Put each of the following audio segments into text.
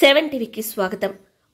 seven టీవీకి స్వాగతం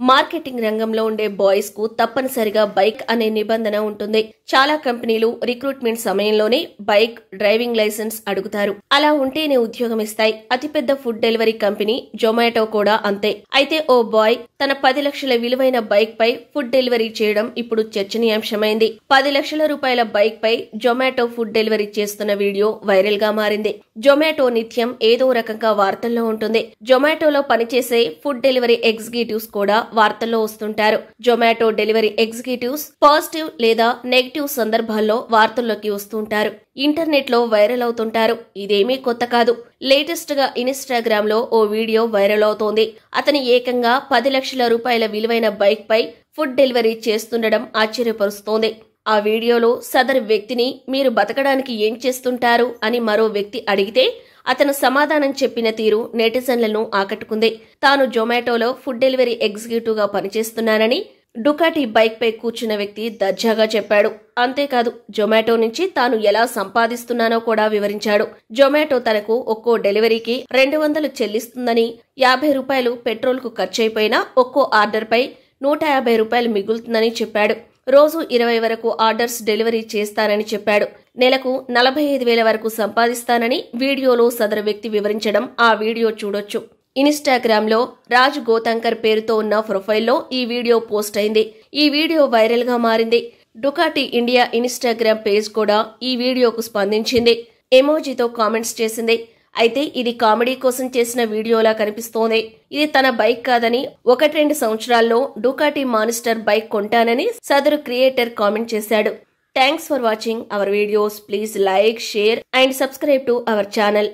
marketing రంగంలో ఉండే బాయ్స్ కు తప్పనిసరిగా బైక్ అనే నిబంధన ఉంటుంది చాలా కంపెనీలు రిక్రూట్మెంట్ సమయంలోనే బైక్ డ్రైవింగ్ లైసెన్స్ అడుగుతారు అలా ఉంటేనే ఉద్యోగం ఇస్తాయి అతిపెద్ద ఫుడ్ డెలివరీ కంపెనీ జొమాటో కూడా అంతే అయితే ఓ బాయ్ తన పది లక్షల విలువైన బైక్ పై ఫుడ్ డెలివరీ చేయడం ఇప్పుడు చర్చనీయాంశమైంది పది లక్షల రూపాయల బైక్ పై జొమాటో ఫుడ్ డెలివరీ చేస్తున్న వీడియో వైరల్ గా మారింది జొమాటో నిత్యం ఏదో రకంగా వార్తల్లో ఉంటుంది జొమాటోలో పనిచేసే ఫుడ్ డెలివరీ ఎగ్జిక్యూటివ్స్ కూడా వార్తల్లో వస్తుంటారు జొమాటో డెలివరీ ఎగ్జిక్యూటివ్స్ పాజిటివ్ లేదా నెగిటివ్ సందర్భాల్లో వార్తల్లోకి వస్తుంటారు ఇంటర్నెట్ లో వైరల్ అవుతుంటారు ఇదేమీ కొత్త కాదు లేటెస్ట్ గా ఇన్స్టాగ్రామ్ లో ఓ వీడియో వైరల్ అవుతోంది అతని ఏకంగా పది లక్ష లక్షల రూపాయల విలువైన బైక్ పై ఫుడ్ డెలివరీ చేస్తుండడం ఆశ్చర్యపరుస్తోంది ఆ వీడియోలో సదరు వ్యక్తిని మీరు బతకడానికి ఏం చేస్తుంటారు అని మరో వ్యక్తి అడిగితే అతను సమాధానం చెప్పిన తీరు నెటిజన్లను ఆకట్టుకుంది తాను జొమాటోలో ఫుడ్ డెలివరీ ఎగ్జిక్యూటివ్గా పనిచేస్తున్నానని డుకాటి బైక్పై కూర్చున్న వ్యక్తి దర్జాగా చెప్పాడు అంతేకాదు జొమాటో నుంచి తాను ఎలా సంపాదిస్తున్నానో కూడా వివరించాడు జొమాటో తనకు ఒక్కో డెలివరీకి రెండు వందలు చెల్లిస్తుందని యాభై రూపాయలు పెట్రోల్కు ఖర్చయిపోయినా ఒక్కో ఆర్డర్పై నూట యాభై రూపాయలు మిగులుతుందని చెప్పాడు రోజు ఇరవై వరకు ఆర్డర్స్ డెలివరీ చేస్తానని చెప్పాడు నెలకు నలభై ఐదు వేల వరకు సంపాదిస్తానని వీడియోలో సదరు వ్యక్తి వివరించడం ఆ వీడియో చూడొచ్చు ఇన్స్టాగ్రామ్లో రాజ్ గోతంకర్ పేరుతో ఉన్న ప్రొఫైల్లో ఈ వీడియో పోస్ట్ అయింది ఈ వీడియో వైరల్గా మారింది డుకాటి ఇండియా ఇన్స్టాగ్రామ్ పేజ్ కూడా ఈ వీడియోకు స్పందించింది ఎమోజీతో కామెంట్స్ చేసింది అయితే ఇది కామెడీ కోసం చేసిన వీడియోలా కనిపిస్తోంది ఇది తన బైక్ కాదని ఒకటి రెండు సంవత్సరాల్లో డుకాటి మానిస్టర్ బైక్ కొంటానని సదరు క్రియేటర్ కామెంట్ చేశాడు thanks for watching our videos please like share and subscribe to our channel